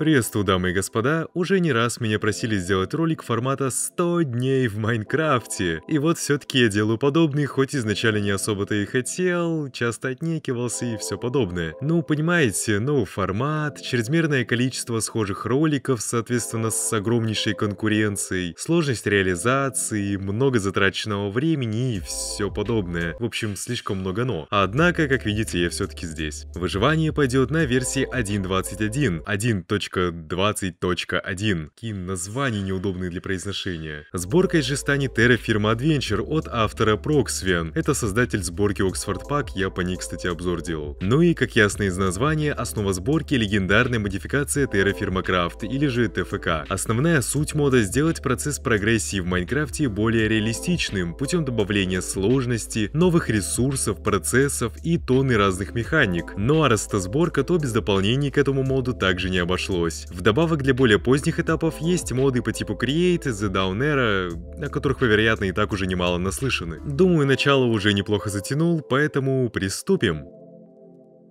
Приветствую, дамы и господа. Уже не раз меня просили сделать ролик формата 100 дней в Майнкрафте. И вот все-таки я делаю подобный, хоть изначально не особо-то и хотел, часто отнекивался и все подобное. Ну, понимаете, новый ну, формат, чрезмерное количество схожих роликов, соответственно, с огромнейшей конкуренцией, сложность реализации, много затраченного времени и все подобное. В общем, слишком много но. Однако, как видите, я все-таки здесь. Выживание пойдет на версии 1.21, 1. 20.1. Кин названий неудобные для произношения. Сборкой же станет Terra фирма Adventure от автора Proxven. Это создатель сборки Oxford Pack, я по ней, кстати, обзор делал. Ну и, как ясно из названия, основа сборки легендарная модификация Terra фирма Craft или же TFK. Основная суть мода сделать процесс прогрессии в Майнкрафте более реалистичным путем добавления сложности, новых ресурсов, процессов и тонны разных механик. Ну а сборка то без дополнений к этому моду также не обошлось удалось. Вдобавок для более поздних этапов есть моды по типу Create, The Down Era, о которых вы, вероятно, и так уже немало наслышаны. Думаю, начало уже неплохо затянул, поэтому приступим.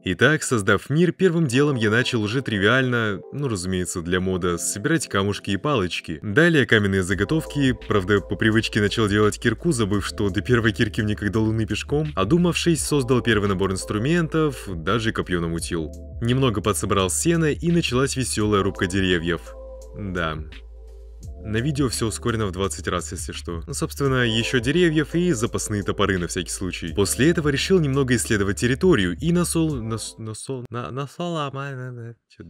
Итак, создав мир, первым делом я начал уже тривиально, ну разумеется, для мода, собирать камушки и палочки. Далее каменные заготовки, правда, по привычке начал делать кирку, забыв, что до первой кирки мне как до луны пешком. Одумавшись, создал первый набор инструментов, даже копье намутил. Немного подсобрал сена и началась веселая рубка деревьев. Да, на видео все ускорено в 20 раз, если что. Ну, собственно, еще деревьев и запасные топоры на всякий случай. После этого решил немного исследовать территорию и насол... Нас... Насол... На... Насолома... Че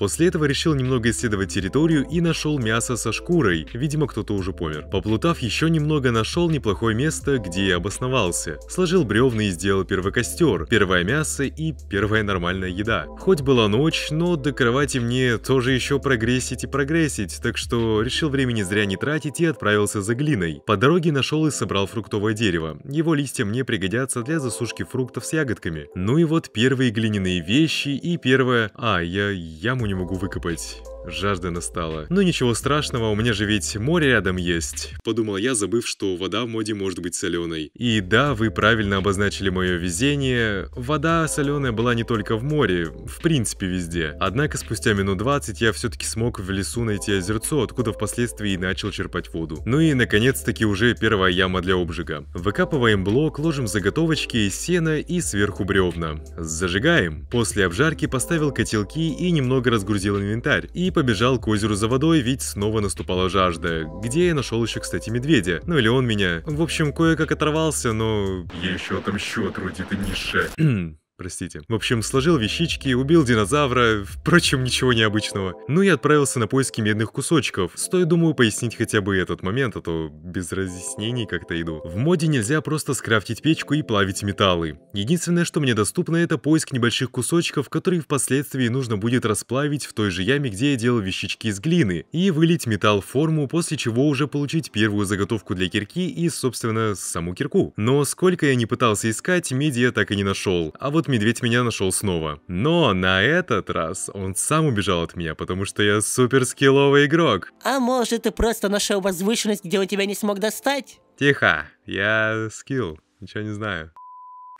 После этого решил немного исследовать территорию и нашел мясо со шкурой, видимо кто-то уже помер. Поплутав еще немного, нашел неплохое место, где я обосновался. Сложил бревна и сделал первый костер, первое мясо и первая нормальная еда. Хоть была ночь, но до кровати мне тоже еще прогрессить и прогрессить, так что решил времени зря не тратить и отправился за глиной. По дороге нашел и собрал фруктовое дерево. Его листья мне пригодятся для засушки фруктов с ягодками. Ну и вот первые глиняные вещи и первое... А, я яму не могу выкопать Жажда настала. Но ну, ничего страшного, у меня же ведь море рядом есть. Подумал я, забыв, что вода в моде может быть соленой. И да, вы правильно обозначили мое везение. Вода соленая была не только в море, в принципе везде. Однако спустя минут 20 я все-таки смог в лесу найти озерцо, откуда впоследствии и начал черпать воду. Ну и наконец-таки уже первая яма для обжига. Выкапываем блок, ложим заготовочки, из сена и сверху бревна. Зажигаем. После обжарки поставил котелки и немного разгрузил инвентарь. И и побежал к озеру за водой, ведь снова наступала жажда, где я нашел еще, кстати, медведя. Ну или он меня. В общем, кое-как оторвался, но... Я еще отомщу, отродье ты низшая простите. В общем, сложил вещички, убил динозавра, впрочем, ничего необычного. Ну и отправился на поиски медных кусочков. Стоит, думаю, пояснить хотя бы этот момент, а то без разъяснений как-то иду. В моде нельзя просто скрафтить печку и плавить металлы. Единственное, что мне доступно, это поиск небольших кусочков, которые впоследствии нужно будет расплавить в той же яме, где я делал вещички из глины, и вылить металл в форму, после чего уже получить первую заготовку для кирки и, собственно, саму кирку. Но сколько я не пытался искать, меди я так и не нашел. А вот медведь меня нашел снова. Но на этот раз он сам убежал от меня, потому что я супер скилловый игрок. А может, ты просто нашел возвышенность, где он тебя не смог достать? Тихо, я скилл, ничего не знаю.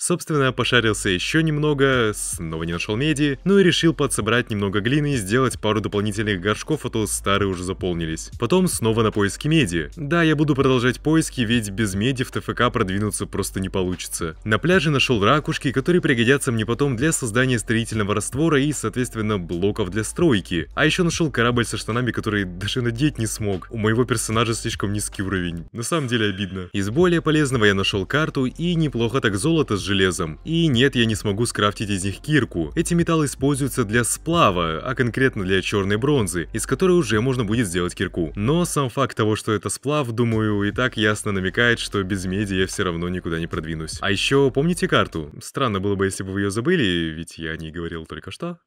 Собственно, пошарился еще немного, снова не нашел меди, но ну и решил подсобрать немного глины и сделать пару дополнительных горшков, а то старые уже заполнились. Потом снова на поиски меди. Да, я буду продолжать поиски, ведь без меди в ТФК продвинуться просто не получится. На пляже нашел ракушки, которые пригодятся мне потом для создания строительного раствора и, соответственно, блоков для стройки. А еще нашел корабль со штанами, который даже надеть не смог. У моего персонажа слишком низкий уровень. На самом деле обидно. Из более полезного я нашел карту и неплохо так золото сжил железом. И нет, я не смогу скрафтить из них кирку. Эти металлы используются для сплава, а конкретно для черной бронзы, из которой уже можно будет сделать кирку. Но сам факт того, что это сплав, думаю, и так ясно намекает, что без меди я все равно никуда не продвинусь. А еще помните карту? Странно было бы, если бы вы ее забыли, ведь я о ней говорил только что.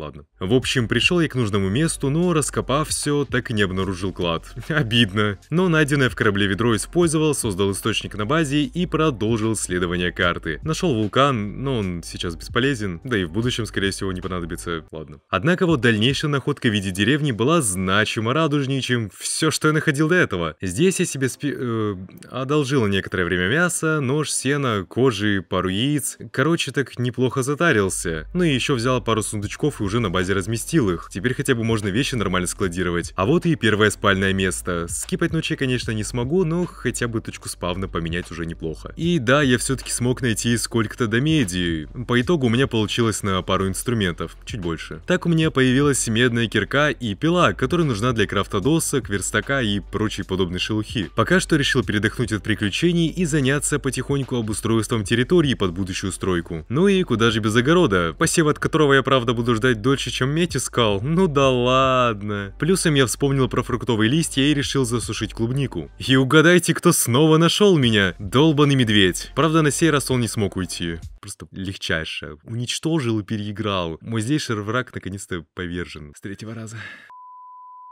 Ладно. В общем, пришел я к нужному месту, но, раскопав все, так и не обнаружил клад. Обидно. Но найденное в корабле ведро использовал, создал источник на базе и продолжил исследование карты. Нашел вулкан, но он сейчас бесполезен, да и в будущем, скорее всего, не понадобится. Ладно. Однако вот дальнейшая находка в виде деревни была значимо радужнее, чем все, что я находил до этого. Здесь я себе спи... Э, одолжил некоторое время мясо, нож, сено, кожи, пару яиц. Короче, так неплохо затарился. Ну и еще взял пару сундучков и уже на базе разместил их. Теперь хотя бы можно вещи нормально складировать. А вот и первое спальное место. Скипать ночи, конечно, не смогу, но хотя бы точку спавна поменять уже неплохо. И да, я все-таки смог найти сколько-то домедии. По итогу у меня получилось на пару инструментов, чуть больше. Так у меня появилась медная кирка и пила, которая нужна для крафта досок, верстака и прочей подобной шелухи. Пока что решил передохнуть от приключений и заняться потихоньку обустройством территории под будущую стройку. Ну и куда же без огорода, посев от которого я правда буду ждать искать дольше, чем медь искал? Ну да ладно. Плюсом я вспомнил про фруктовые листья и решил засушить клубнику. И угадайте, кто снова нашел меня? Долбанный медведь. Правда, на сей раз он не смог уйти. Просто легчайшее. Уничтожил и переиграл. Мой здесь враг наконец-то повержен. С третьего раза.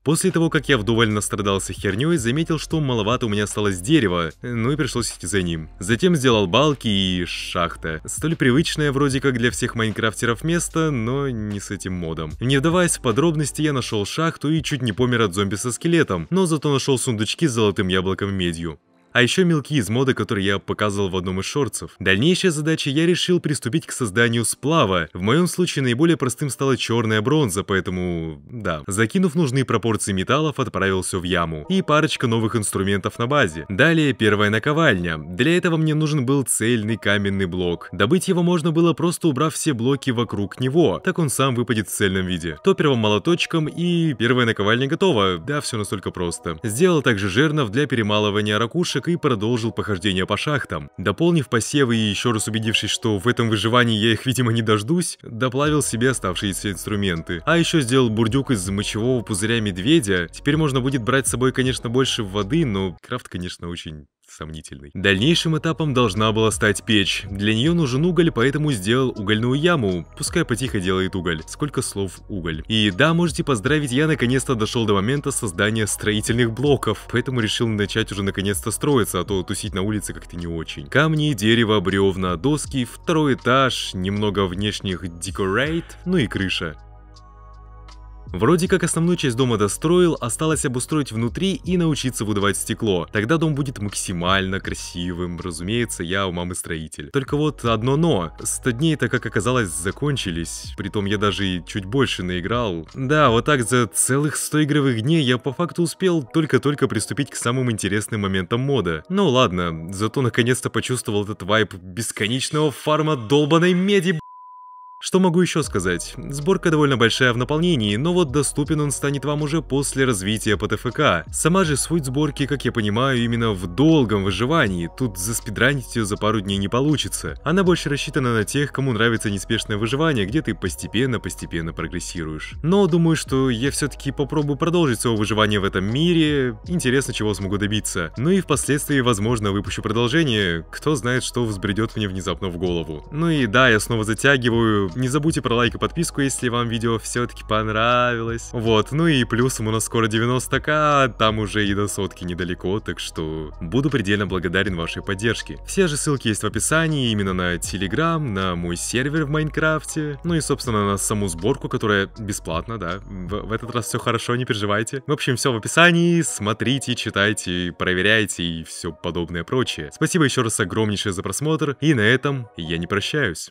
После того, как я вдоволь настрадался херней, заметил, что маловато у меня осталось дерева, ну и пришлось идти за ним. Затем сделал балки и шахта. Столь привычное вроде как для всех майнкрафтеров место, но не с этим модом. Не вдаваясь в подробности, я нашел шахту и чуть не помер от зомби со скелетом, но зато нашел сундучки с золотым яблоком медью. А еще мелки из мода, которые я показывал в одном из шорцев. Дальнейшая задача я решил приступить к созданию сплава. В моем случае наиболее простым стала черная бронза, поэтому... да. Закинув нужные пропорции металлов, отправился в яму. И парочка новых инструментов на базе. Далее первая наковальня. Для этого мне нужен был цельный каменный блок. Добыть его можно было просто убрав все блоки вокруг него, так он сам выпадет в цельном виде. Топером молоточком и первая наковальня готова, да, все настолько просто. Сделал также жернов для перемалывания ракушек и продолжил похождение по шахтам. Дополнив посевы и еще раз убедившись, что в этом выживании я их, видимо, не дождусь, доплавил себе оставшиеся инструменты. А еще сделал бурдюк из мочевого пузыря медведя. Теперь можно будет брать с собой, конечно, больше воды, но крафт, конечно, очень сомнительный. Дальнейшим этапом должна была стать печь. Для нее нужен уголь, поэтому сделал угольную яму. Пускай потихо делает уголь. Сколько слов уголь. И да, можете поздравить, я наконец-то дошел до момента создания строительных блоков. Поэтому решил начать уже наконец-то строиться, а то тусить на улице как-то не очень. Камни, дерево, бревна, доски, второй этаж, немного внешних декорейт, ну и крыша. Вроде как основную часть дома достроил, осталось обустроить внутри и научиться выдавать стекло. Тогда дом будет максимально красивым. Разумеется, я у мамы строитель. Только вот одно но. 100 дней так как оказалось, закончились. Притом я даже и чуть больше наиграл. Да, вот так за целых 100 игровых дней я по факту успел только-только приступить к самым интересным моментам мода. Ну ладно, зато наконец-то почувствовал этот вайп бесконечного фарма долбаной меди, что могу еще сказать? Сборка довольно большая в наполнении, но вот доступен он станет вам уже после развития по ТФК. Сама же суть сборки, как я понимаю, именно в долгом выживании, тут заспидранить ее за пару дней не получится. Она больше рассчитана на тех, кому нравится неспешное выживание, где ты постепенно-постепенно прогрессируешь. Но думаю, что я все-таки попробую продолжить свое выживание в этом мире, интересно, чего смогу добиться. Ну и впоследствии, возможно, выпущу продолжение, кто знает, что взбредет мне внезапно в голову. Ну и да, я снова затягиваю, не забудьте про лайк и подписку, если вам видео все-таки понравилось. Вот, ну и плюсом у нас скоро 90к, там уже и до сотки недалеко, так что буду предельно благодарен вашей поддержке. Все же ссылки есть в описании, именно на Телеграм, на мой сервер в Майнкрафте, ну и, собственно, на саму сборку, которая бесплатно, да. В, в этот раз все хорошо, не переживайте. В общем, все в описании, смотрите, читайте, проверяйте и все подобное прочее. Спасибо еще раз огромнейшее за просмотр, и на этом я не прощаюсь.